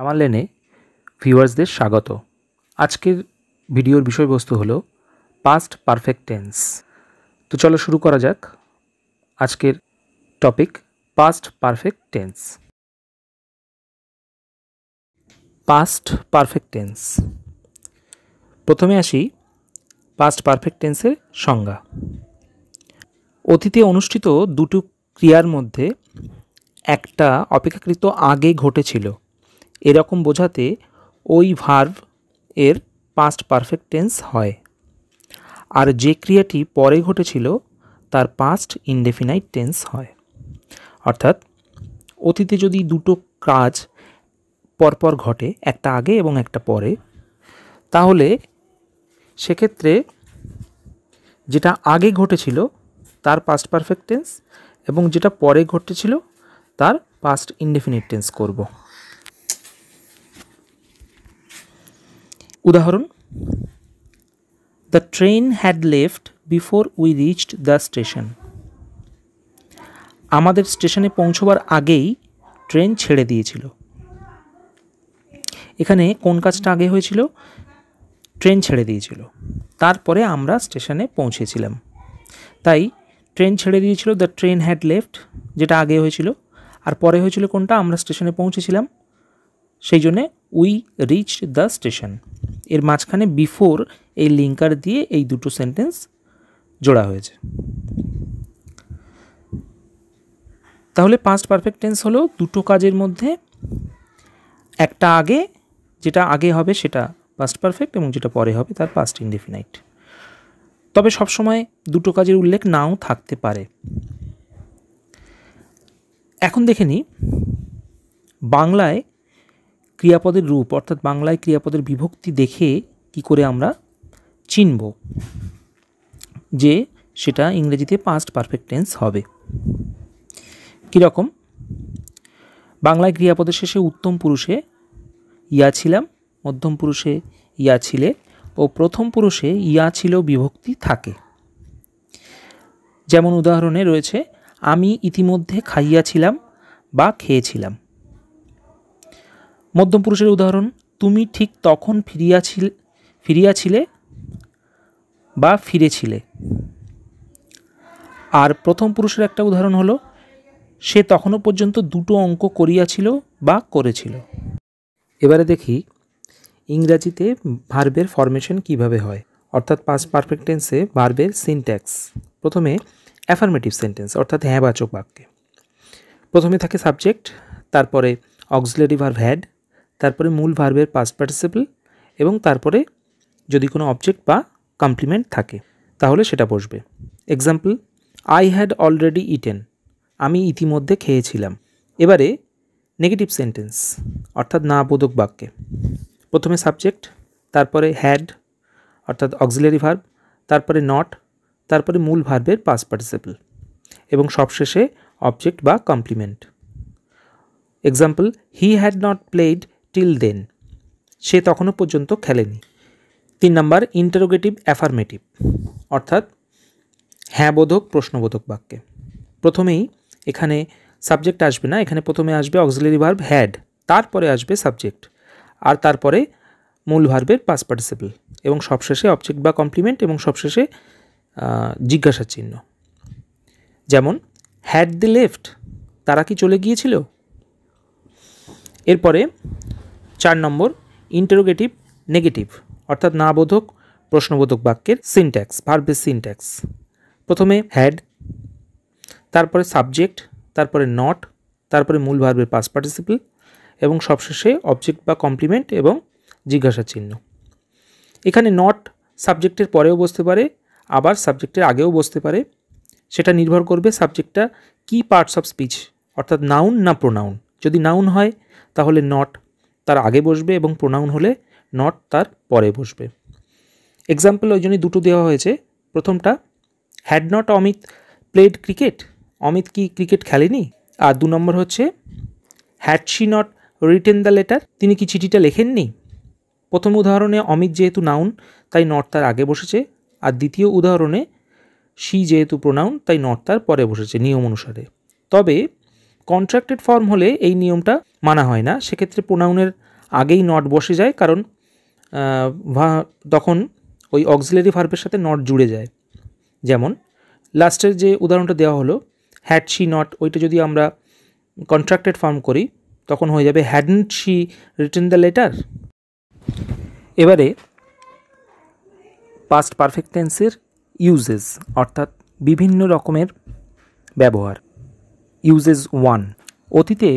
আমার লেনে ভিউয়ার্সদের স্বাগত আজকের ভিডিওর বিষয়বস্তু হলো পাস্ট পারফেক্ট টেন্স তো চলো শুরু করা যাক আজকের topic past perfect tense past perfect tense প্রথমে আসি পাস্ট পারফেক্ট টেন্সের সংজ্ঞা অতীতে অনুষ্ঠিত দুটো ক্রিয়ার মধ্যে একটা অপেক্ষাকৃত আগে ঘটেছিল এরকম বোঝাতে ওই ভার্ভ এর পাস্ট পারফেক্ট টেন্স হয় আর যে ক্রিয়াটি পরে ঘটেছিল তার পাস্ট ইনডেফিনাইট টেন্স হয় অর্থাৎ অতীতে যদি দুটো কাজ পরপর ঘটে একটা আগে এবং একটা পরে তাহলে সেক্ষেত্রে যেটা আগে ঘটেছিল তার পাস্ট পারফেক্ট টেন্স এবং যেটা পরে ঘটেছিল তার পাস্ট ইনডেফিনিট টেন্স করবো উদাহরণ the train had left before we reached the station আমাদের স্টেশনে পৌঁছবার আগেই ট্রেন ছেড়ে দিয়েছিল এখানে কোন কাজটা আগে হয়েছিল ট্রেন ছেড়ে দিয়েছিল তারপরে আমরা স্টেশনে পৌঁছেছিলাম তাই ট্রেন ছেড়ে দিয়েছিল দ্য ট্রেন হ্যাড লেফট যেটা আগে হয়েছিল আর পরে হয়েছিল কোনটা আমরা স্টেশনে পৌঁছেছিলাম সেই জন্যে উই রিচড দ্য স্টেশন এর মাঝখানে বিফোর এই লিঙ্কার দিয়ে এই দুটো সেন্টেন্স জোড়া হয়েছে তাহলে পাস্ট পারফেক্ট টেন্স হলো দুটো কাজের মধ্যে একটা আগে যেটা আগে হবে সেটা পাস্ট পারফেক্ট এবং যেটা পরে হবে তার পাস্ট ইনডেফিনাইট তবে সব সময় দুটো কাজের উল্লেখ নাও থাকতে পারে এখন দেখে নিই বাংলায় ক্রিয়াপদের রূপ অর্থাৎ বাংলায় ক্রিয়াপদের বিভক্তি দেখে কি করে আমরা চিনব যে সেটা ইংরেজিতে পাস্ট পারফেক্ট টেন্স হবে কীরকম বাংলায় ক্রিয়াপদের শেষে উত্তম পুরুষে ইয়া ছিলাম মধ্যম পুরুষে ইয়া ছিলে ও প্রথম পুরুষে ইয়া ছিল বিভক্তি থাকে যেমন উদাহরণে রয়েছে আমি ইতিমধ্যে খাইয়াছিলাম বা খেয়েছিলাম মধ্যম পুরুষের উদাহরণ তুমি ঠিক তখন ফিরিয়াছিল ফিরিয়াছিলে বা ফিরেছিলে আর প্রথম পুরুষের একটা উদাহরণ হলো সে তখনও পর্যন্ত দুটো অঙ্ক করিয়াছিল বা করেছিল এবারে দেখি ইংরাজিতে ভার্বের ফরমেশন কিভাবে হয় অর্থাৎ পাঁচ পারফেক্ট টেন্সে ভার্বের সিনট্যাক্স প্রথমে অ্যাফার্মেটিভ সেন্টেন্স অর্থাৎ হ্যাঁবাচক বাক্যে প্রথমে থাকে সাবজেক্ট তারপরে অক্সিলেটিভ ভার্ব হ্যাড তারপরে মূল ভার্বের পাস পার্টিসিপল এবং তারপরে যদি কোনো অবজেক্ট বা কমপ্লিমেন্ট থাকে তাহলে সেটা বসবে example I had already eaten আমি ইতিমধ্যে খেয়েছিলাম এবারে নেগেটিভ সেন্টেন্স অর্থাৎ না বোধক বাক্যে প্রথমে সাবজেক্ট তারপরে হ্যাড অর্থাৎ অক্সিলারি ভার্ব তারপরে নট তারপরে মূল ভার্বের পাস পার্টিসিপল এবং সবশেষে অবজেক্ট বা complement example he had not played till then সে তখনও পর্যন্ত খেলেনি তিন নাম্বার ইন্টারোগেটিভ অ্যাফার্মেটিভ অর্থাৎ হ্যাঁ বোধক প্রশ্নবোধক বাক্যে প্রথমেই এখানে সাবজেক্ট আসবে না এখানে প্রথমে আসবে অক্সিলারি ভার্ব হ্যাড তারপরে আসবে সাবজেক্ট আর তারপরে মূল ভার্বের পাস পার্টিসিপল এবং সবশেষে অবজেক্ট বা কমপ্লিমেন্ট এবং সবশেষে জিজ্ঞাসা চিহ্ন যেমন হ্যাড দি লেফট তারা কি চলে গিয়েছিল এরপরে চার নম্বর ইন্টারোগেটিভ নেগেটিভ অর্থাৎ নাবোধক প্রশ্নবোধক বাক্যের সিনট্যাক্স ভার্বের সিনট্যাক্স প্রথমে হ্যাড তারপরে সাবজেক্ট তারপরে নট তারপরে মূল ভার্বের পাস পার্টিসিপল এবং সবশেষে অবজেক্ট বা কমপ্লিমেন্ট এবং জিজ্ঞাসা চিহ্ন এখানে নট সাবজেক্টের পরেও বসতে পারে আবার সাবজেক্টের আগেও বসতে পারে সেটা নির্ভর করবে সাবজেক্টটা কি পার্টস অফ স্পিচ অর্থাৎ নাউন না প্রোনাউন যদি নাউন হয় তাহলে নট তার আগে বসবে এবং প্রোনাউন হলে নট তার পরে বসবে এক্সাম্পল ওই জন্যই দুটো দেওয়া হয়েছে প্রথমটা had not Amit played cricket Amit কি ক্রিকেট খেলেনি আর দু নম্বর হচ্ছে had she not written the letter তিনি কি চিঠিটা লেখেননি প্রথম উদাহরণে অমিত যেহেতু নাউন তাই নট তার আগে বসেছে আর দ্বিতীয় উদাহরণে শি যেহেতু প্রোনাউন তাই নট তার পরে বসেছে নিয়ম অনুসারে তবে কন্ট্রাক্টেড ফর্ম হলে এই নিয়মটা মানা হয় না সেক্ষেত্রে প্রোনাউনের আগেই নট বসে যায় কারণ তখন ওই অক্সিলারি ভার্বের সাথে নট জুড়ে যায় যেমন লাস্টের যে উদাহরণটা দেওয়া হলো হ্যাড শি নট ওইটা যদি আমরা কন্ট্রাক্টেড ফর্ম করি তখন হয়ে যাবে had she return the letter এবারে পাস্ট পারফেক্ট টেন্সের ইউজেস অর্থাৎ বিভিন্ন রকমের ব্যবহার ইউজেস ওয়ান অতীতে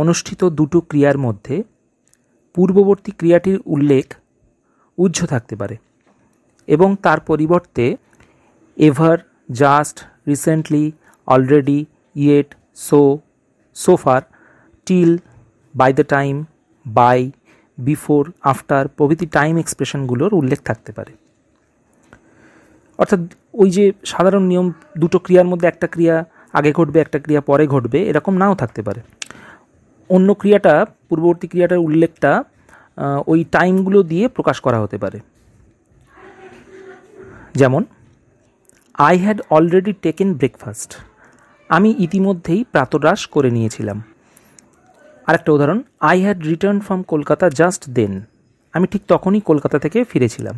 অনুষ্ঠিত দুটো ক্রিয়ার মধ্যে পূর্ববর্তী ক্রিয়াটির উল্লেখ উজ্জ থাকতে পারে এবং তার পরিবর্তে ever just recently already yet so so far till by the time by before after প্রভৃতি টাইম এক্সপ্রেশনগুলোর উল্লেখ থাকতে পারে অর্থাৎ ওই যে সাধারণ নিয়ম দুটো ক্রিয়ার মধ্যে একটা ক্রিয়া আগে ঘটবে একটা ক্রিয়া পরে ঘটবে এরকম নাও থাকতে পারে অন্য ক্রিয়াটা পূর্ববর্তী ক্রিয়াটার উল্লেখটা ওই টাইমগুলো দিয়ে প্রকাশ করা হতে পারে যেমন I had already taken breakfast আমি ইতিমধ্যেই প্রাতরাস করে নিয়েছিলাম আরেকটা উদাহরণ I had return from Kolkata just then আমি ঠিক তখনই কলকাতা থেকে ফিরেছিলাম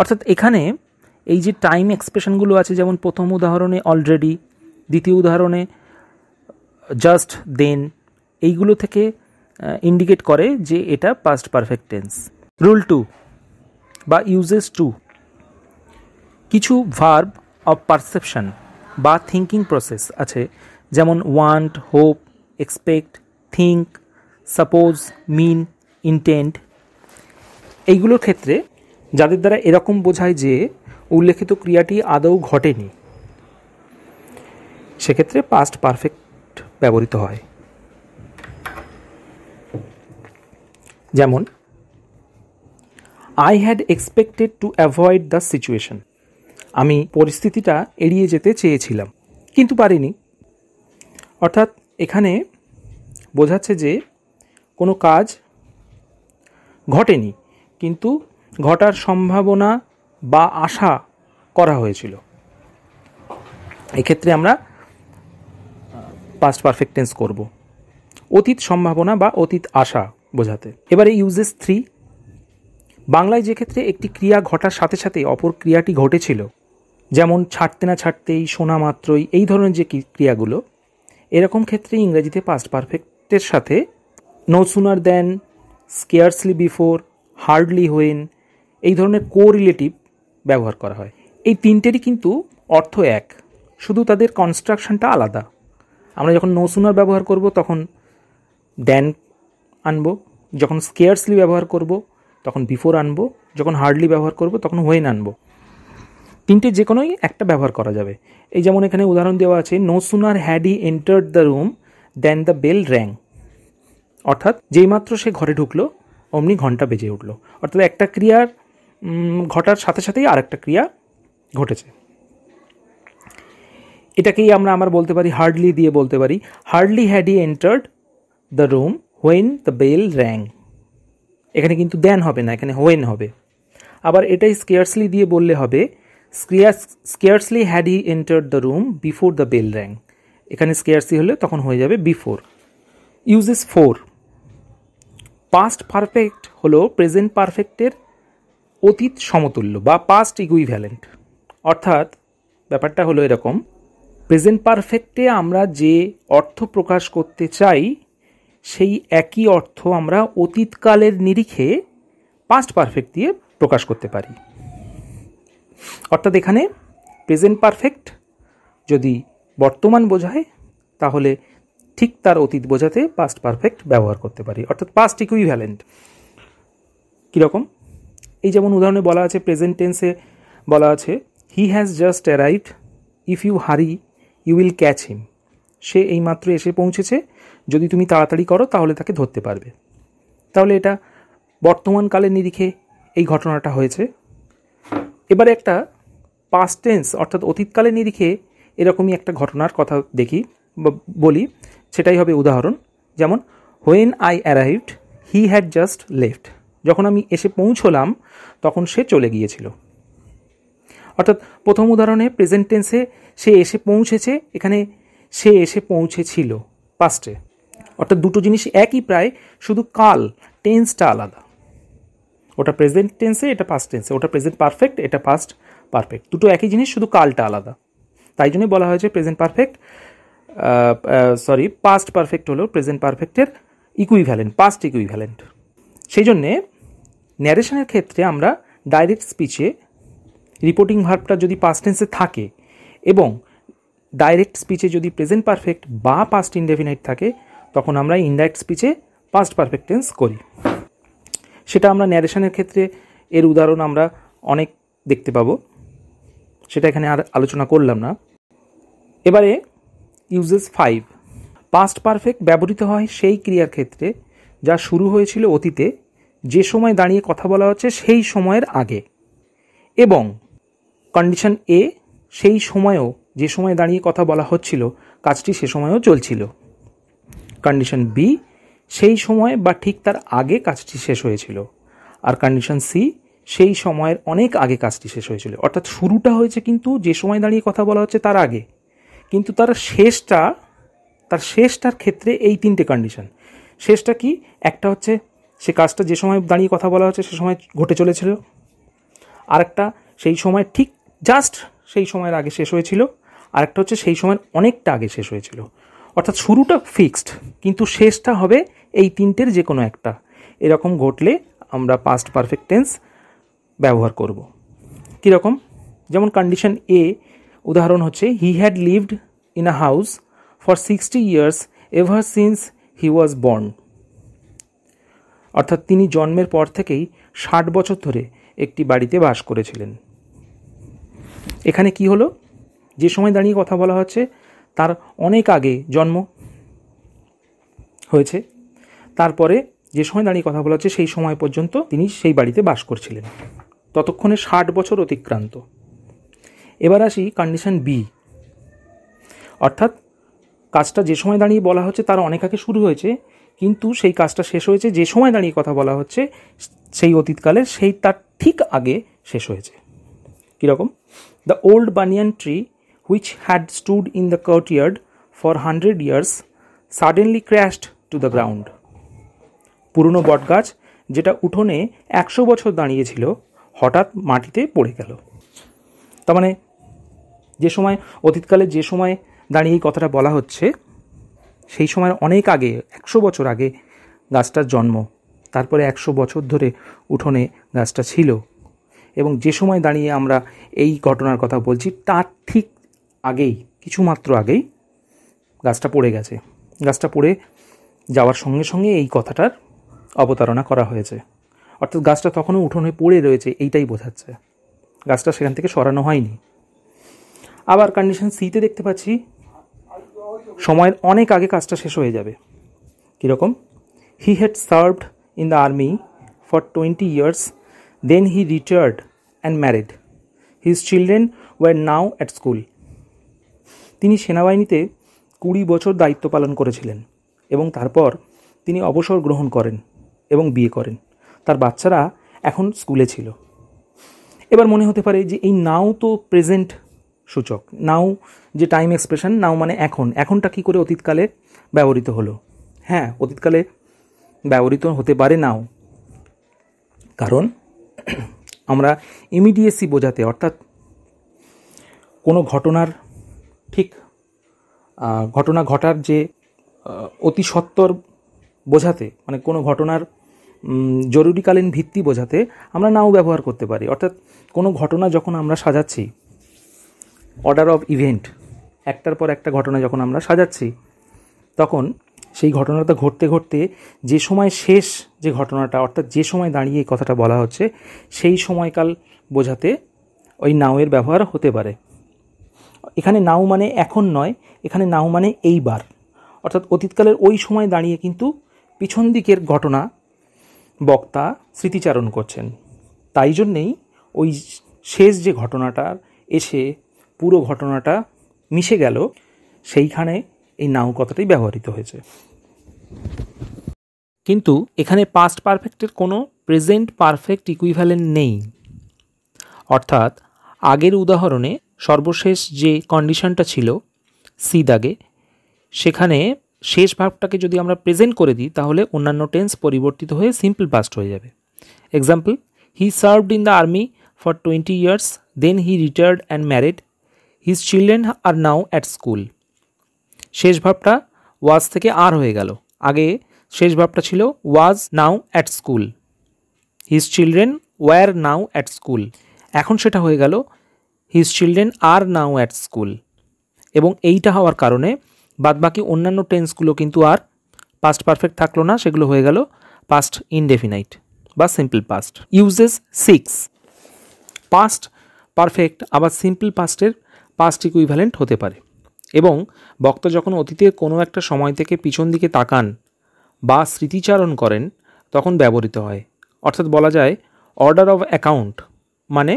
অর্থাৎ এখানে এই যে টাইম এক্সপ্রেশনগুলো আছে যেমন প্রথম উদাহরণে অলরেডি দ্বিতীয় উদাহরণে জাস্ট uh, দেন এইগুলো থেকে ইন্ডিকেট uh, করে যে এটা past perfect tense rule two বা ইউজেস টু কিছু ভার্ব অফ পারসেপশন বা থিঙ্কিং প্রসেস আছে যেমন want hope expect think suppose mean intent এইগুলোর ক্ষেত্রে যাদের দ্বারা এরকম বোঝায় যে উল্লেখিত ক্রিয়াটি আদৌ ঘটেনি সেক্ষেত্রে পাস্ট পারফেক্ট ব্যবহৃত হয় যেমন I had expected to avoid the situation আমি পরিস্থিতিটা এড়িয়ে যেতে চেয়েছিলাম কিন্তু পারিনি অর্থাৎ এখানে বোঝাচ্ছে যে কোনো কাজ ঘটেনি কিন্তু ঘটার সম্ভাবনা বা আশা করা হয়েছিল এক্ষেত্রে আমরা পাস্ট পারফেক্টেন্স করব অতীত সম্ভাবনা বা অতীত আশা বোঝাতে এবারে ইউজেস থ্রি বাংলায় যে ক্ষেত্রে একটি ক্রিয়া ঘটার সাথে সাথে অপর ক্রিয়াটি ঘটেছিল যেমন ছাড়তে না ছাড়তেই শোনা মাত্রই এই ধরনের যে ক্রিয়াগুলো এরকম ক্ষেত্রে ইংরেজিতে পাস্ট পারফেক্টের সাথে no sooner than scarcely before hardly when এই ধরনের কো রিলেটিভ ব্যবহার করা হয় এই তিনটেরই কিন্তু অর্থ এক শুধু তাদের কনস্ট্রাকশনটা আলাদা আমরা যখন নৌসুনার ব্যবহার করব তখন ড্যান আনব যখন স্কেয়ার্সলি ব্যবহার করব তখন বিফোর আনব যখন হার্ডলি ব্যবহার করব তখন হোয়েন আনব তিনটে যে কোনোই একটা ব্যবহার করা যাবে এই যেমন এখানে উদাহরণ দেওয়া আছে no sooner had he entered the room than the bell rang অর্থাৎ যেইমাত্র সে ঘরে ঢুকলো অমনি ঘন্টা বেজে উঠলো অর্থাৎ একটা ক্রিয়ার ঘটার সাথে সাথেই আরেকটা ক্রিয়া ঘটেছে এটাকেই আমরা আমার বলতে পারি হার্ডলি দিয়ে বলতে পারি hardly had he entered the room when the bell rang এখানে কিন্তু দেন হবে না এখানে হোয়েন হবে আবার এটাই স্কেয়ার্সলি দিয়ে বললে হবে scarcely had he entered the room before the bell rang এখানে স্কেয়ার্সলি হলে তখন হয়ে যাবে before uses four past perfect হলো প্রেজেন্ট পারফেক্টের অতীত সমতুল্য বা পাস্ট ইকুইভ্যালেন্ট অর্থাৎ ব্যাপারটা হলো এরকম প্রেজেন্ট পারফেক্টে আমরা যে অর্থ প্রকাশ করতে চাই সেই একই অর্থ আমরা অতীতকালের নিরিখে পাস্ট পারফেক্ট দিয়ে প্রকাশ করতে পারি অর্থাৎ এখানে প্রেজেন্ট পারফেক্ট যদি বর্তমান বোঝায় তাহলে ঠিক তার অতীত বোঝাতে পাস্ট পারফেক্ট ব্যবহার করতে পারি অর্থাৎ পাস্ট ইকুইভ্যালেন্ট কীরকম এই যেমন উদাহরণে বলা আছে প্রেজেন্ট টেন্সে বলা আছে he has just arrived if you hurry you will catch him সে মাত্র এসে পৌঁছেছে যদি তুমি তাড়াতাড়ি করো তাহলে তাকে ধরতে পারবে তাহলে এটা বর্তমানকালের নিরিখে এই ঘটনাটা হয়েছে এবারে একটা পাস্ট টেন্স অর্থাৎ অতীতকালের নিরিখে এরকমই একটা ঘটনার কথা দেখি বলি সেটাই হবে উদাহরণ যেমন when I arrived he had just left যখন আমি এসে পৌঁছলাম তখন সে চলে গিয়েছিল অর্থাৎ প্রথম উদাহরণে প্রেজেন্ট টেন্সে সে এসে পৌঁছেছে এখানে সে এসে পৌঁছেছিল পাস্টে অর্থাৎ দুটো জিনিস একই প্রায় শুধু কাল টেন্সটা আলাদা ওটা প্রেজেন্ট টেন্সে এটা পাস্ট টেন্সে ওটা প্রেজেন্ট পারফেক্ট এটা পাস্ট পারফেক্ট দুটো একই জিনিস শুধু কালটা আলাদা তাই জন্যই বলা হয়েছে present perfect sorry past perfect হলো প্রেজেন্ট পারফেক্টের ইকুইভ্যালেন্ট পাস্ট ইকুইভ্যালেন্ট সেই জন্যে ন্যারেশনের ক্ষেত্রে আমরা ডাইরেক্ট স্পিচে রিপোর্টিং ভার্বটা যদি পাস্ট টেন্সে থাকে এবং ডাইরেক্ট স্পিচে যদি প্রেজেন্ট পারফেক্ট বা পাস্ট ইনডেফিনাইট থাকে তখন আমরা ইনডাইরেক্ট স্পিচে পাস্ট পারফেক্ট টেন্স করি সেটা আমরা ন্যারেশনের ক্ষেত্রে এর উদাহরণ আমরা অনেক দেখতে পাবো সেটা এখানে আর আলোচনা করলাম না এবারে ইউজেস ফাইভ পাস্ট পারফেক্ট ব্যবহৃত হয় সেই ক্রিয়ার ক্ষেত্রে যা শুরু হয়েছিল অতীতে যে সময় দাঁড়িয়ে কথা বলা হচ্ছে সেই সময়ের আগে এবং কন্ডিশন এ সেই সময়েও যে সময় দাঁড়িয়ে কথা বলা হচ্ছিল কাজটি সে সময়ও চলছিল কন্ডিশন বি সেই সময় বা ঠিক তার আগে কাজটি শেষ হয়েছিল আর কন্ডিশন সি সেই সময়ের অনেক আগে কাজটি শেষ হয়েছিল অর্থাৎ শুরুটা হয়েছে কিন্তু যে সময় দাঁড়িয়ে কথা বলা হচ্ছে তার আগে কিন্তু তার শেষটা তার শেষটার ক্ষেত্রে এই তিনটে কন্ডিশন শেষটা কি একটা হচ্ছে সে কাজটা যে সময় দাঁড়িয়ে কথা বলা হচ্ছে সে সময় ঘটে চলেছিল আরেকটা সেই সময় ঠিক জাস্ট সেই সময়ের আগে শেষ হয়েছিল আরেকটা হচ্ছে সেই সময়ের অনেকটা আগে শেষ হয়েছিল অর্থাৎ শুরুটা ফিক্সড কিন্তু শেষটা হবে এই তিনটের যে কোনো একটা এরকম ঘটলে আমরা পাস্ট পারফেক্ট টেন্স ব্যবহার করব কীরকম যেমন কন্ডিশন এ উদাহরণ হচ্ছে he had lived in a house for sixty years ever since he was born অর্থাৎ তিনি জন্মের পর থেকেই ষাট বছর ধরে একটি বাড়িতে বাস করেছিলেন এখানে কি হলো যে সময় দাঁড়িয়ে কথা বলা হচ্ছে তার অনেক আগে জন্ম হয়েছে তারপরে যে সময় দাঁড়িয়ে কথা বলা হচ্ছে সেই সময় পর্যন্ত তিনি সেই বাড়িতে বাস করছিলেন ততক্ষণে ষাট বছর অতিক্রান্ত এবার আসি কন্ডিশন বি অর্থাৎ কাজটা যে সময় দাঁড়িয়ে বলা হচ্ছে তার অনেক আগে শুরু হয়েছে কিন্তু সেই কাজটা শেষ হয়েছে যে সময় দাঁড়িয়ে কথা বলা হচ্ছে সেই অতীতকালের সেই তার ঠিক আগে শেষ হয়েছে কীরকম the old banyan tree which had stood in the yard for hundred years suddenly crashed to the ground পুরনো বটগাছ যেটা উঠোনে একশো বছর দাঁড়িয়েছিল হঠাৎ মাটিতে পড়ে গেল তার মানে যে সময় অতীতকালে যে সময় দাঁড়িয়ে এই কথাটা বলা হচ্ছে সেই সময় অনেক আগে একশো বছর আগে গাছটার জন্ম তারপরে একশো বছর ধরে উঠোনে গাছটা ছিল এবং যে সময় দাঁড়িয়ে আমরা এই ঘটনার কথা বলছি তার ঠিক আগেই কিছুমাত্র আগেই গাছটা পড়ে গেছে গাছটা পড়ে যাওয়ার সঙ্গে সঙ্গে এই কথাটার অবতারণা করা হয়েছে অর্থাৎ গাছটা তখনও উঠোনে পড়ে রয়েছে এইটাই বোঝাচ্ছে গাছটা সেখান থেকে সরানো হয়নি আবার কন্ডিশন সিতে দেখতে পাচ্ছি সময়ের অনেক আগে কাজটা শেষ হয়ে যাবে কীরকম he had served in the army for twenty years then he retired and married his children were now at school তিনি সেনাবাহিনীতে কুড়ি বছর দায়িত্ব পালন করেছিলেন এবং তারপর তিনি অবসর গ্রহণ করেন এবং বিয়ে করেন তার বাচ্চারা এখন স্কুলে ছিল এবার মনে হতে পারে যে এই নাও তো প্রেজেন্ট সূচক নাও যে টাইম এক্সপ্রেশন নাও মানে এখন এখনটা কী করে অতীতকালে ব্যবহৃত হলো হ্যাঁ অতীতকালে ব্যবহৃত হতে পারে নাও কারণ আমরা ইমিডিয়েসি বোঝাতে অর্থাৎ কোনো ঘটনার ঠিক ঘটনা ঘটার যে অতি সত্তর বোঝাতে মানে কোনো ঘটনার জরুরিকালীন ভিত্তি বোঝাতে আমরা নাও ব্যবহার করতে পারি অর্থাৎ কোনো ঘটনা যখন আমরা সাজাচ্ছি অর্ডার অফ ইভেন্ট একটার পর একটা ঘটনা যখন আমরা সাজাচ্ছি তখন সেই ঘটনাটা ঘটতে ঘটতে যে সময় শেষ যে ঘটনাটা অর্থাৎ যে সময় দাঁড়িয়ে এই কথাটা বলা হচ্ছে সেই সময়কাল বোঝাতে ওই নাওয়ের ব্যবহার হতে পারে এখানে নাও মানে এখন নয় এখানে নাও মানে এইবার অর্থাৎ অতীতকালের ওই সময় দাঁড়িয়ে কিন্তু পিছন দিকের ঘটনা বক্তা স্মৃতিচারণ করছেন তাই জন্যেই ওই শেষ যে ঘটনাটার এসে পুরো ঘটনাটা মিশে গেল সেইখানে এই নাও কথাটাই ব্যবহৃত হয়েছে কিন্তু এখানে পাস্ট পারফেক্টের কোনো প্রেজেন্ট পারফেক্ট ইকুইভ্যালেন্ট নেই অর্থাৎ আগের উদাহরণে সর্বশেষ যে কন্ডিশনটা ছিল সি দাগে সেখানে শেষ ভাবটাকে যদি আমরা প্রেজেন্ট করে দিই তাহলে অন্যান্য টেন্স পরিবর্তিত হয়ে সিম্পল পাস্ট হয়ে যাবে example he served in the army for twenty years then he retired and married his children are now at school শেষ ভাবটা ওয়াজ থেকে আর হয়ে গেল আগে শেষ ভাবটা ছিল was now at school his children were now at school এখন সেটা হয়ে গেল his children are now at school এবং এইটা হওয়ার কারণে বাদবাকি অন্যান্য টেন্সগুলো কিন্তু আর পাস্ট পারফেক্ট থাকলো না সেগুলো হয়ে গেল পাস্ট ইনডেফিনাইট বা simple past uses six past perfect আবার সিম্পল পাস্টের পাস্ট ইকুইভ্যালেন্ট হতে পারে এবং বক্তা যখন অতীতের কোনো একটা সময় থেকে পিছন দিকে তাকান বা স্মৃতিচারণ করেন তখন ব্যবহৃত হয় অর্থাৎ বলা যায় অর্ডার অব অ্যাকাউন্ট মানে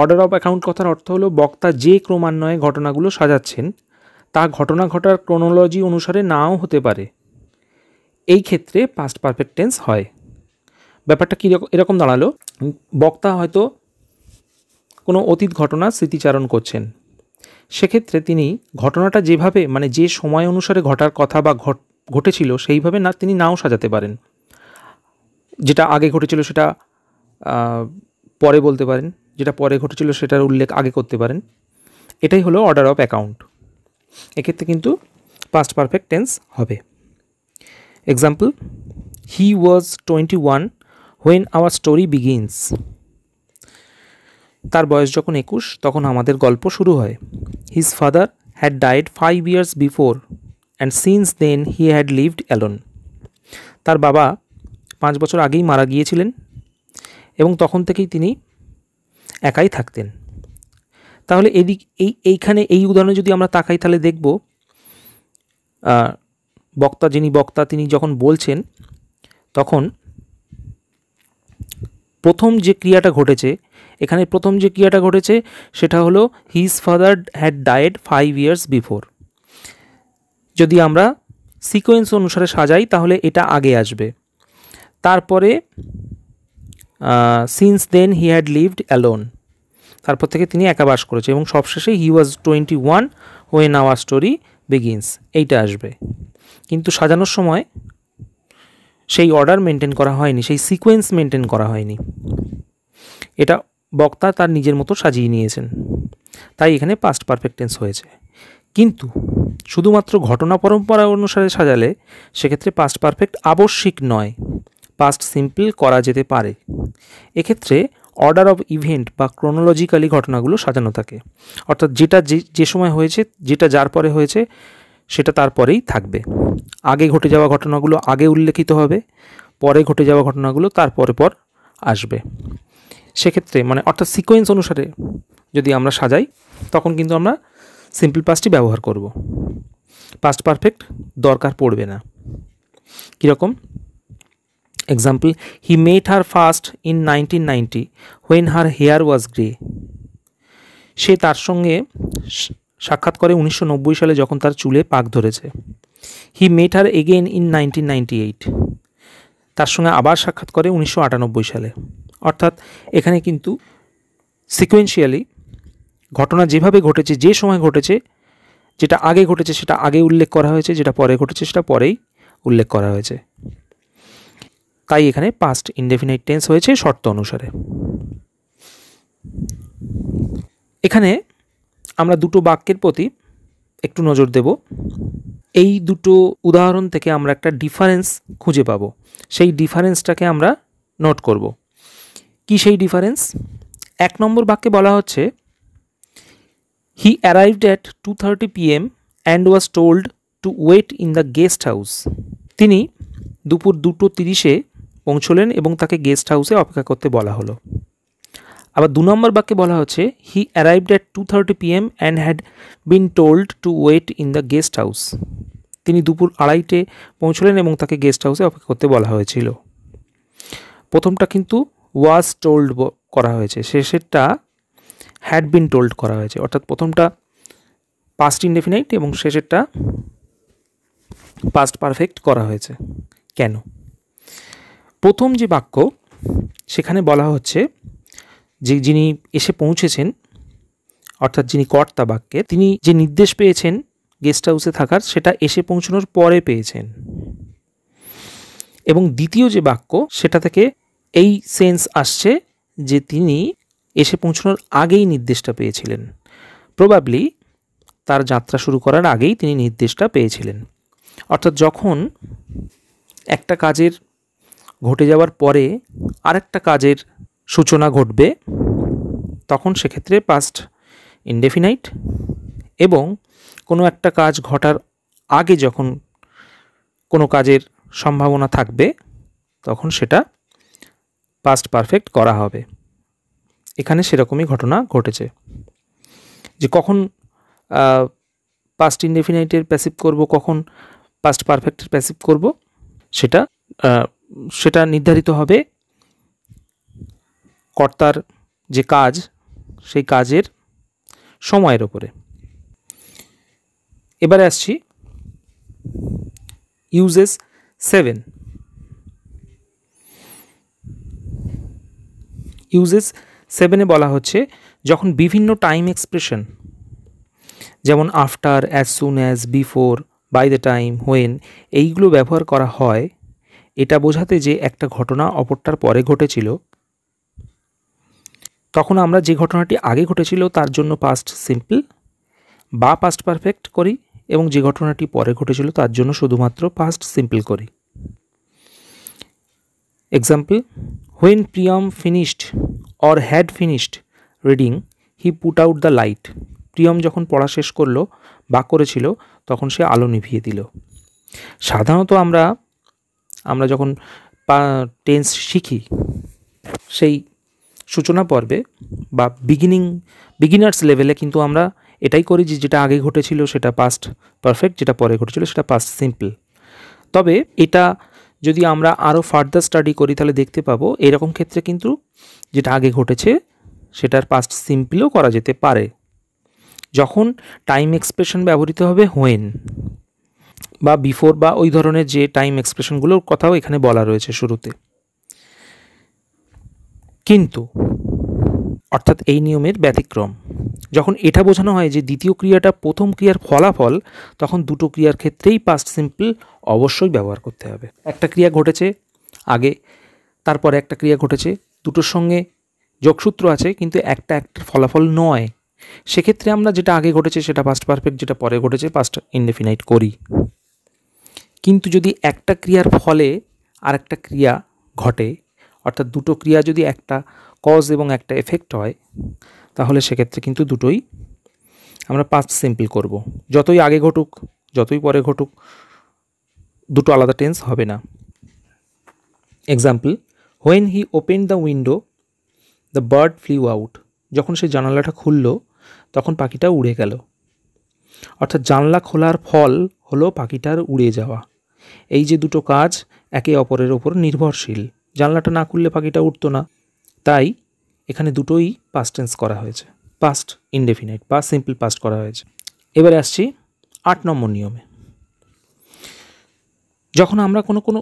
অর্ডার অফ অ্যাকাউন্ট কথার অর্থ হলো বক্তা যে ক্রমান্বয়ে ঘটনাগুলো সাজাচ্ছেন তা ঘটনা ঘটার ক্রোনোলজি অনুসারে নাও হতে পারে এই ক্ষেত্রে পাস্ট পারফেক্ট টেন্স হয় ব্যাপারটা কী এরকম দাঁড়ালো বক্তা হয়তো কোনো অতীত ঘটনা স্মৃতিচারণ করছেন সেক্ষেত্রে তিনি ঘটনাটা যেভাবে মানে যে সময় অনুসারে ঘটার কথা বা ঘটেছিল সেইভাবে না তিনি নাও সাজাতে পারেন যেটা আগে ঘটেছিল সেটা পরে বলতে পারেন যেটা পরে ঘটেছিল সেটার উল্লেখ আগে করতে পারেন এটাই হলো অর্ডার অফ অ্যাকাউন্ট এক্ষেত্রে কিন্তু পাস্ট পারফেক্ট টেন্স হবে example he was twenty one when our story begins তার বয়স যখন একুশ তখন আমাদের গল্প শুরু হয় his father had died five years before and since then he had lived alone তার বাবা পাঁচ বছর আগেই মারা গিয়েছিলেন এবং তখন থেকেই তিনি একাই থাকতেন তাহলে এদিক এই এইখানে এই উদাহরণে যদি আমরা তাকাই তাহলে দেখব বক্তা যিনি বক্তা তিনি যখন বলছেন তখন প্রথম যে ক্রিয়াটা ঘটেছে এখানে প্রথম যে ক্রিয়াটা ঘটেছে সেটা হলো his father had died five years before যদি আমরা সিকোয়েন্স অনুসারে সাজাই তাহলে এটা আগে আসবে তারপরে since then he had lived alone তারপর থেকে তিনি একা বাস করেছে এবং সবশেষে he was twenty one when our story begins এইটা আসবে কিন্তু সাজানোর সময় সেই অর্ডার মেনটেন করা হয়নি সেই সিকোয়েন্স মেনটেন করা হয়নি এটা বক্তা তার নিজের মতো সাজিয়ে নিয়েছেন তাই এখানে পাস্ট পারফেক্টেন্স হয়েছে কিন্তু শুধুমাত্র ঘটনা পরম্পরা অনুসারে সাজালে সেক্ষেত্রে পাস্ট পারফেক্ট আবশ্যিক নয় পাস্ট সিম্পল করা যেতে পারে এক্ষেত্রে অর্ডার অফ ইভেন্ট বা ক্রোনোলজিক্যালি ঘটনাগুলো সাজানো থাকে অর্থাৎ যেটা যে যে সময় হয়েছে যেটা যার পরে হয়েছে সেটা তারপরেই থাকবে আগে ঘটে যাওয়া ঘটনাগুলো আগে উল্লেখিত হবে পরে ঘটে যাওয়া ঘটনাগুলো তারপরে পর আসবে সেক্ষেত্রে মানে অর্থাৎ সিকোয়েন্স অনুসারে যদি আমরা সাজাই তখন কিন্তু আমরা সিম্পল পাস্টটি ব্যবহার করব পাস্ট পারফেক্ট দরকার পড়বে না কীরকম example he met her first in nineteen ninety when her hair was grey সে তার সঙ্গে সাক্ষাৎ করে উনিশশো সালে যখন তার চুলে পাক ধরেছে he met her again in nineteen ninety eight তার সঙ্গে আবার সাক্ষাৎ করে উনিশশো সালে অর্থাৎ এখানে কিন্তু সিকোয়েন্সিয়ালি ঘটনা যেভাবে ঘটেছে যে সময় ঘটেছে যেটা আগে ঘটেছে সেটা আগে উল্লেখ করা হয়েছে যেটা পরে ঘটেছে সেটা পরেই উল্লেখ করা হয়েছে তাই এখানে পাস্ট ইনডেফিনাইট টেন্স হয়েছে শর্ত অনুসারে এখানে আমরা দুটো বাক্যের প্রতি একটু নজর দেব এই দুটো উদাহরণ থেকে আমরা একটা ডিফারেন্স খুঁজে পাব সেই ডিফারেন্সটাকে আমরা নোট করবো কী সেই ডিফারেন্স এক নম্বর বাক্যে বলা হচ্ছে he arrived at two thirty PM and was told to wait in the guest house তিনি দুপুর দুটো তিরিশে পৌঁছলেন এবং তাকে গেস্ট হাউসে অপেক্ষা করতে বলা হলো আবার দু নম্বর বাক্যে বলা হচ্ছে he arrived at two thirty PM and had been told to wait in the guest house তিনি দুপুর আড়াইটে পৌঁছলেন এবং তাকে গেস্ট হাউসে অপেক্ষা করতে বলা হয়েছিল প্রথমটা কিন্তু ওয়াজ টোল্ড করা হয়েছে শেষেরটা হ্যাড বিন টোল্ড করা হয়েছে অর্থাৎ প্রথমটা পাস্ট ইনডেফিনাইট এবং শেষেরটা পাস্ট পারফেক্ট করা হয়েছে কেন প্রথম যে বাক্য সেখানে বলা হচ্ছে যে যিনি এসে পৌঁছেছেন অর্থাৎ যিনি কর্তা বাক্যে তিনি যে নির্দেশ পেয়েছেন গেস্ট হাউসে থাকার সেটা এসে পৌঁছানোর পরে পেয়েছেন এবং দ্বিতীয় যে বাক্য সেটা থেকে এই সেন্স আসছে যে তিনি এসে পৌঁছানোর আগেই নির্দেশটা পেয়েছিলেন প্রবাবলি তার যাত্রা শুরু করার আগেই তিনি নির্দেশটা পেয়েছিলেন অর্থাৎ যখন একটা কাজের ঘটে যাওয়ার পরে আরেকটা কাজের সূচনা ঘটবে তখন সেক্ষেত্রে পাস্ট ইনডেফিনাইট এবং কোনো একটা কাজ ঘটার আগে যখন কোনো কাজের সম্ভাবনা থাকবে তখন সেটা পাস্ট পারফেক্ট করা হবে এখানে সেরকমই ঘটনা ঘটেছে যে কখন পাস্ট ইনডেফিনাইটের প্যাসিভ করব কখন পাস্ট পারফেক্টের প্যাসিভ করব সেটা সেটা নির্ধারিত হবে কর্তার যে কাজ সেই কাজের সময়ের ওপরে এবারে আসছি ইউজেস সেভেন ইউজেস সেভেনে বলা হচ্ছে যখন বিভিন্ন টাইম এক্সপ্রেশন যেমন after as soon as before by the time when এইগুলো ব্যবহার করা হয় এটা বোঝাতে যে একটা ঘটনা অপরটার পরে ঘটেছিল তখন আমরা যে ঘটনাটি আগে ঘটেছিল তার জন্য পাস্ট সিম্পল বা পাস্ট পারফেক্ট করি এবং যে ঘটনাটি পরে ঘটেছিল তার জন্য শুধুমাত্র পাস্ট সিম্পল করি example when Priyam finished or had finished reading he put out the light Priyam যখন পড়া শেষ করলো বা করেছিল তখন সে আলো নিভিয়ে দিল সাধারণত আমরা আমরা যখন টেন্স শিখি সেই সূচনা পর্বে বা বিগিনিং বিগিনার্স লেভেলে কিন্তু আমরা এটাই করি যে যেটা আগে ঘটেছিল সেটা পাস্ট পারফেক্ট যেটা পরে ঘটেছিল সেটা পাস্ট সিম্পল তবে এটা যদি আমরা আরও ফার্দার স্টাডি করি তাহলে দেখতে পাবো এরকম ক্ষেত্রে কিন্তু যেটা আগে ঘটেছে সেটার পাস্ট সিম্পলও করা যেতে পারে যখন টাইম এক্সপ্রেশন ব্যবহৃত হবে হোয়েন বা বিফোর বা ওই ধরনের যে টাইম এক্সপ্রেশনগুলোর কথাও এখানে বলা রয়েছে শুরুতে কিন্তু অর্থাৎ এই নিয়মের ব্যতিক্রম যখন এটা বোঝানো হয় যে দ্বিতীয় ক্রিয়াটা প্রথম ক্রিয়ার ফলাফল তখন দুটো ক্রিয়ার ক্ষেত্রেই পাস্ট সিম্পল অবশ্যই ব্যবহার করতে হবে একটা ক্রিয়া ঘটেছে আগে তারপরে একটা ক্রিয়া ঘটেছে দুটোর সঙ্গে যোগসূত্র আছে কিন্তু একটা একটা ফলাফল নয় সেক্ষেত্রে আমরা যেটা আগে ঘটেছে সেটা পাস্ট পারফেক্ট যেটা পরে ঘটেছে পাস্ট ইনডেফিনাইট করি কিন্তু যদি একটা ক্রিয়ার ফলে আরেকটা ক্রিয়া ঘটে অর্থাৎ দুটো ক্রিয়া যদি একটা কজ এবং একটা এফেক্ট হয় তাহলে সেক্ষেত্রে কিন্তু দুটোই আমরা পাঁচ সিম্পল করব। যতই আগে ঘটুক যতই পরে ঘটুক দুটো আলাদা টেন্স হবে না example when he open the window the bird flew out যখন সে জানালাটা খুলল তখন পাখিটা উড়ে গেল অর্থাৎ জানলা খোলার ফল হলো পাখিটার উড়ে যাওয়া এই যে দুটো কাজ একে অপরের ওপর নির্ভরশীল জানলাটা না খুললে পাখিটা উঠতো না তাই এখানে দুটোই পাস্ট টেন্স করা হয়েছে পাস্ট ইনডেফিনাইট বা সিম্পল পাস্ট করা হয়েছে এবারে আসছি আট নম্বর নিয়মে যখন আমরা কোনো কোনো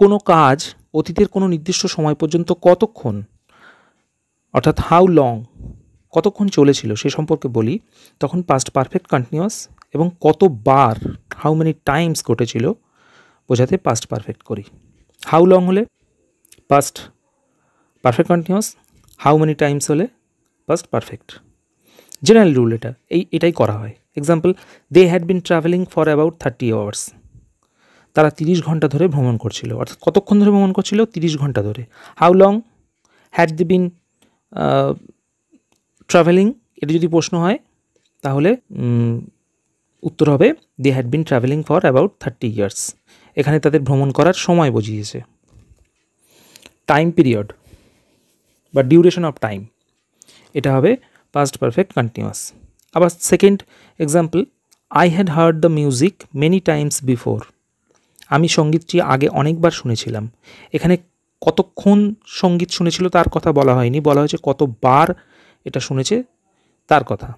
কোনো কাজ অতীতের কোনো নির্দিষ্ট সময় পর্যন্ত কতক্ষণ অর্থাৎ হাউ লং কতক্ষণ চলেছিল সে সম্পর্কে বলি তখন পাস্ট পারফেক্ট কন্টিনিউয়াস এবং কতবার হাউ মেনি টাইমস ঘটেছিল বোঝাতে পাস্ট পারফেক্ট করি হাউ লং হলে past perfect continuous how many times হলে পাস্ট পারফেক্ট জেনারেল রুল এটা এই এটাই করা হয় example they had been travelling for about thirty hours তারা তিরিশ ঘন্টা ধরে ভ্রমণ করছিল অর্থাৎ কতক্ষণ ধরে ভ্রমণ করছিল তিরিশ ঘন্টা ধরে how long had they been travelling এটা যদি প্রশ্ন হয় তাহলে উত্তর হবে they had been travelling for about thirty years এখানে তাদের ভ্রমণ করার সময় বুঝিয়েছে টাইম পিরিয়ড বা ডিউরেশন অফ টাইম এটা হবে পাস্ট পারফেক্ট কন্টিনিউয়াস আবার second example I had heard the music many times before আমি সঙ্গীতটি আগে অনেকবার শুনেছিলাম এখানে কতক্ষণ সঙ্গীত শুনেছিল তার কথা বলা হয়নি বলা হয়েছে কতবার এটা শুনেছে তার কথা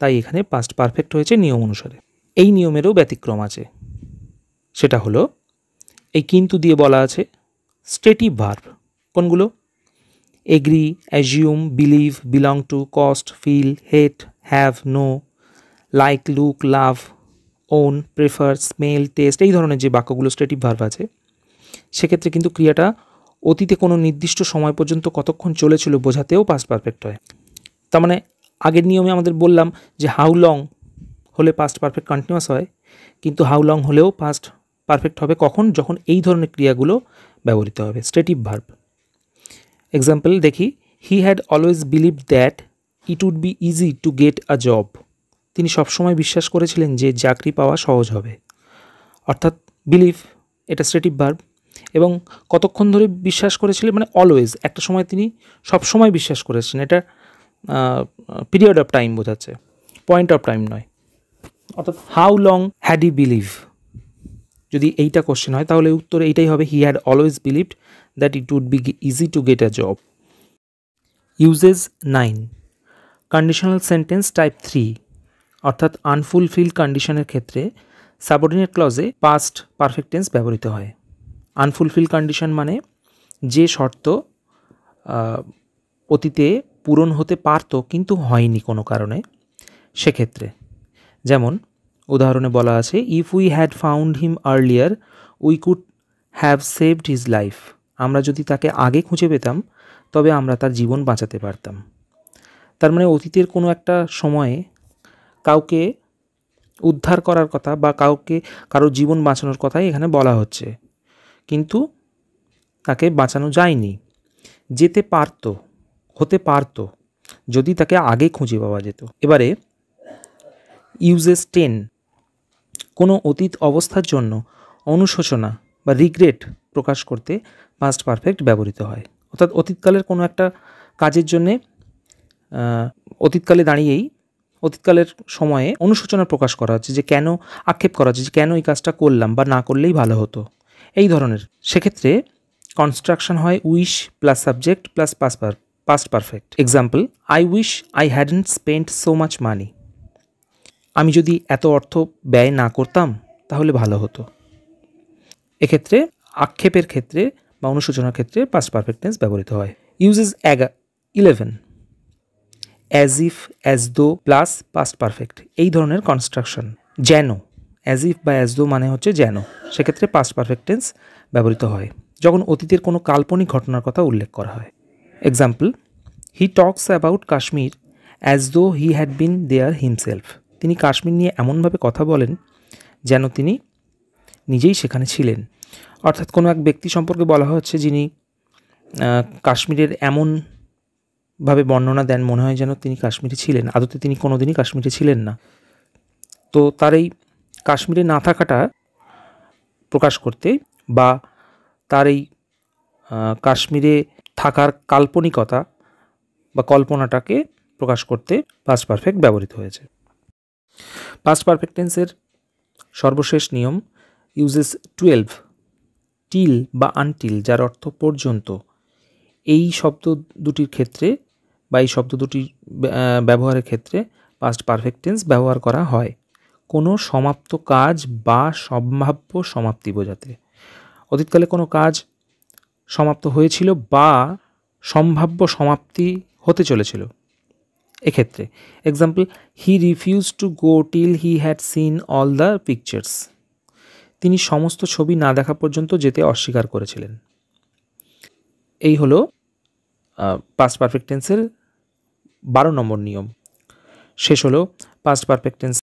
তাই এখানে পাস্ট পারফেক্ট হয়েছে নিয়ম অনুসারে এই নিয়মেরও ব্যতিক্রম আছে সেটা হলো এই কিন্তু দিয়ে বলা আছে স্টেটিভ ভার্ভ কোনগুলো agree assume believe belong to cost feel hate have know like look love own prefer smell taste এই ধরনের যে বাক্যগুলো স্টেটিভ ভার্ভ আছে সেক্ষেত্রে কিন্তু ক্রিয়াটা অতীতে কোনো নির্দিষ্ট সময় পর্যন্ত কতক্ষণ চলেছিল বোঝাতেও পাস পারফেক্ট হয় তার মানে আগের নিয়মে আমাদের বললাম যে হাউ লং হলে পাস্ট পারফেক্ট কন্টিনিউয়াস হয় কিন্তু হাউ লং হলেও পাস্ট পারফেক্ট হবে কখন যখন এই ধরনের ক্রিয়াগুলো ব্যবহৃত হবে স্টেটিভ ভার্ভ এক্সাম্পল দেখি he had always believe that it would be easy to get a job তিনি সবসময় বিশ্বাস করেছিলেন যে চাকরি পাওয়া সহজ হবে অর্থাৎ বিলিভ এটা স্টেটিভ বার্ব এবং কতক্ষণ ধরে বিশ্বাস করেছিলেন মানে অলওয়েজ একটা সময় তিনি সবসময় বিশ্বাস করেছেন এটা পিরিয়ড অফ টাইম বোঝাচ্ছে পয়েন্ট অফ টাইম নয় অর্থাৎ how long had he believe যদি এইটা কোশ্চেন হয় তাহলে উত্তর এইটাই হবে he had always believed that it would be easy to get a job. Uses 9. Conditional sentence type three অর্থাৎ আনফুলফিল কন্ডিশনের ক্ষেত্রে সাবঅর্ডিনেট ক্লজে পাস্ট পারফেক্ট টেন্স ব্যবহৃত হয় আনফুলফিল কন্ডিশন মানে যে শর্ত অতীতে পূরণ হতে পারত কিন্তু হয়নি কোনো কারণে সেক্ষেত্রে যেমন উদাহরণে বলা আছে if we had found him earlier we could have saved his life আমরা যদি তাকে আগে খুঁজে পেতাম তবে আমরা তার জীবন বাঁচাতে পারতাম তার মানে অতীতের কোনো একটা সময়ে কাউকে উদ্ধার করার কথা বা কাউকে কারো জীবন বাঁচানোর কথাই এখানে বলা হচ্ছে কিন্তু তাকে বাঁচানো যায়নি যেতে পারত হতে পারত যদি তাকে আগে খুঁজে পাওয়া যেত এবারে ইউজেস টেন কোনো অতীত অবস্থার জন্য অনুশোচনা বা রিগ্রেট প্রকাশ করতে পাস্ট পারফেক্ট ব্যবহৃত হয় অর্থাৎ অতীতকালের কোনো একটা কাজের জন্যে অতীতকালে দাঁড়িয়েই অতীতকালের সময়ে অনুশোচনা প্রকাশ করা হচ্ছে যে কেন আক্ষেপ করা হচ্ছে যে কেন এই কাজটা করলাম বা না করলেই ভালো হতো এই ধরনের সেক্ষেত্রে কনস্ট্রাকশন হয় wish plus subject plus pass past perfect example I wish I hadn't spend so much money আমি যদি এত অর্থ ব্যয় না করতাম তাহলে ভালো হতো এক্ষেত্রে আক্ষেপের ক্ষেত্রে বা অনুশোচনার ক্ষেত্রে পাস্ট পারফেক্ট টেন্স ব্যবহৃত হয় ইউজেস অ্যাগা eleven as if as though plus past perfect এই ধরনের কনস্ট্রাকশন যেন অ্যাজ ইফ বা অ্যাজ দো মানে হচ্ছে যেন সেক্ষেত্রে পাস্ট পারফেক্ট টেন্স ব্যবহৃত হয় যখন অতীতের কোনো কাল্পনিক ঘটনার কথা উল্লেখ করা হয় example he talks about Kashmir as though he had been there himself তিনি কাশ্মীর নিয়ে এমনভাবে কথা বলেন যেন তিনি নিজেই সেখানে ছিলেন অর্থাৎ কোনো এক ব্যক্তি সম্পর্কে বলা হচ্ছে যিনি কাশ্মীরের এমন ভাবে বর্ণনা দেন মনে হয় যেন তিনি কাশ্মীরে ছিলেন আদতে তিনি কোনোদিনই কাশ্মীরে ছিলেন না তো তার এই কাশ্মীরে না থাকাটা প্রকাশ করতে বা তার এই কাশ্মীরে থাকার কাল্পনিকতা বা কল্পনাটাকে প্রকাশ করতে পাস পারফেক্ট ব্যবহৃত হয়েছে পাস্ট পারফেক্টেন্সের সর্বশেষ নিয়ম ইউজেস টুয়েলভ টিল বা আনটিল যার অর্থ পর্যন্ত এই শব্দ দুটির ক্ষেত্রে বা এই শব্দ দুটির ব্যবহারের ক্ষেত্রে পাস্ট পারফেক্ট টেন্স ব্যবহার করা হয় কোনো সমাপ্ত কাজ বা সম্ভাব্য সমাপ্তি বোঝাতে অতীতকালে কোনো কাজ সমাপ্ত হয়েছিল বা সম্ভাব্য সমাপ্তি হতে চলেছিল এক্ষেত্রে example he refuse to go till he had seen all the pictures তিনি সমস্ত ছবি না দেখা পর্যন্ত যেতে অস্বীকার করেছিলেন এই হল পাস্ট পারফেক্ট টেন্সের বারো নম্বর নিয়ম শেষ হলো পাস্ট পারফেক্ট টেন্স